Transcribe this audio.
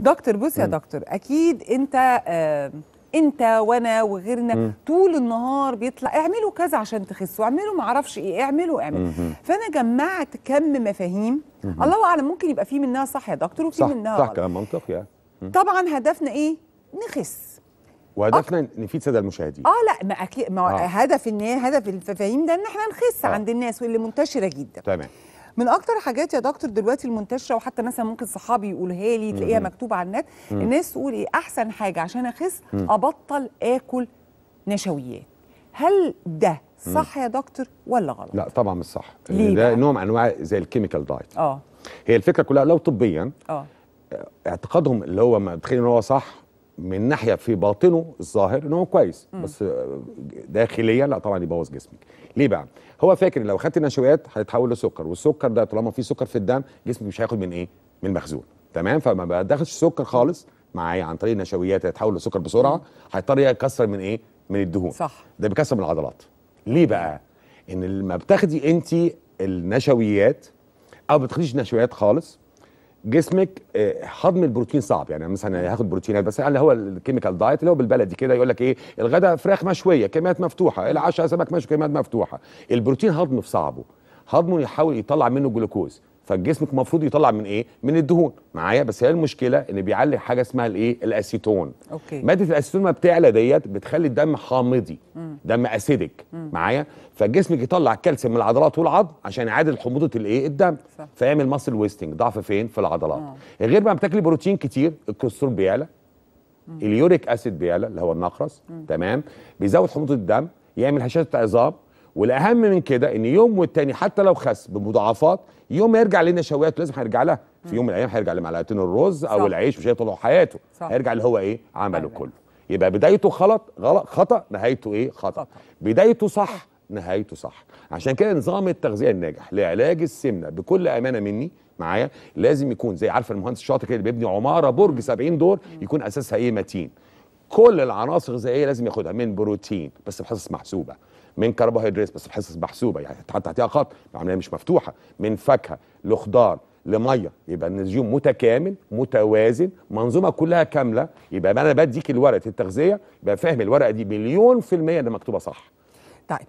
دكتور بص يا دكتور اكيد انت آه انت وانا وغيرنا مم. طول النهار بيطلع اعملوا كذا عشان تخسوا اعملوا ما اعرفش ايه اعملوا اعملوا فانا جمعت كم مفاهيم مم. الله اعلم ممكن يبقى في منها صح يا دكتور وفي منها صح صح كلام منطقي يعني طبعا هدفنا ايه نخس وهدفنا أك... نفيد ساده المشاهدين اه لا ما اكيد ما آه. هدف ان هدف المفاهيم ده ان احنا نخس آه. عند الناس واللي منتشره جدا تمام من اكتر حاجات يا دكتور دلوقتي المنتشره وحتى مثلا ممكن صحابي يقولها لي تلاقيها مكتوبه على النت الناس تقول ايه احسن حاجه عشان اخس ابطل اكل نشويات هل ده صح يا دكتور ولا غلط لا طبعا مش صح ليه ده نوع من انواع زي الكيميكال دايت اه هي الفكره كلها لو طبيا اه اعتقادهم اللي هو متخيل ان هو صح من ناحيه في باطنه الظاهر ان هو كويس مم. بس داخليا لا طبعا يبوظ جسمك ليه بقى هو فاكر لو خدت النشويات هيتحول لسكر والسكر ده طالما في سكر في الدم جسمك مش هياخد من ايه من المخزون تمام فما بدخلش سكر خالص معايا عن طريق النشويات هيتحول لسكر بسرعه هيضطر يكسر من ايه من الدهون صح ده بيكسر من العضلات ليه بقى ان لما بتاخدي انت النشويات او ما بتاخديش نشويات خالص جسمك هضم آه، البروتين صعب يعني مثلا هاخد بروتينات بس يعني اللي هو الكيميكال دايت اللي هو بالبلدي كده يقول لك ايه الغداء فراخ مشويه كميات مفتوحه العشاء سمك مشوي كميات مفتوحه البروتين هضمه في صعبه هضمه يحاول يطلع منه جلوكوز فجسمك المفروض يطلع من ايه من الدهون معايا بس هي المشكله ان بيعلي حاجه اسمها الايه الاسيتون أوكي. ماده الاسيتون ما بتعلى ديت بتخلي الدم حامضي م. دم اسيدك معايا فجسمك يطلع الكالسيوم من العضلات والعظم عشان يعادل حموضه الايه الدم صح. فيعمل ماسل ويستنج ضعف فين في العضلات مم. اه. غير بقى بتاكلي بروتين كتير الكوليسترول بيعلى اليوريك اسيد بيعلى اللي هو النقرس مم. تمام بيزود حموضه الدم يعمل هشاشه عظام والاهم من كده ان يوم والتاني حتى لو خس بمضاعفات يوم ما يرجع للنشويات لازم هيرجع لها في يوم من الايام هيرجع لمعلقتين الرز او صح. العيش مش هيطلعوا حياته صح. هيرجع اللي هو ايه عمله أيوة. كله يبقى بدايته غلط غلط خطا نهايته ايه خطا بدايته صح نهايته صح عشان كده نظام التغذيه الناجح لعلاج السمنه بكل امانه مني معايا لازم يكون زي عارفه المهندس الشاطر كده بيبني عماره برج 70 دور يكون اساسها ايه متين كل العناصر الغذائيه لازم ياخدها من بروتين بس بحصص محسوبه من كربوهيدرات بس بحصص محسوبه يعني هتحط تحتها خط العمليه مش مفتوحه من فاكهه لخضار لميه يبقى النزيوم متكامل متوازن منظومه كلها كامله يبقى انا بديك الورقه التغذيه يبقى فاهم الورقه دي مليون في الميه اللي مكتوبه صح طيب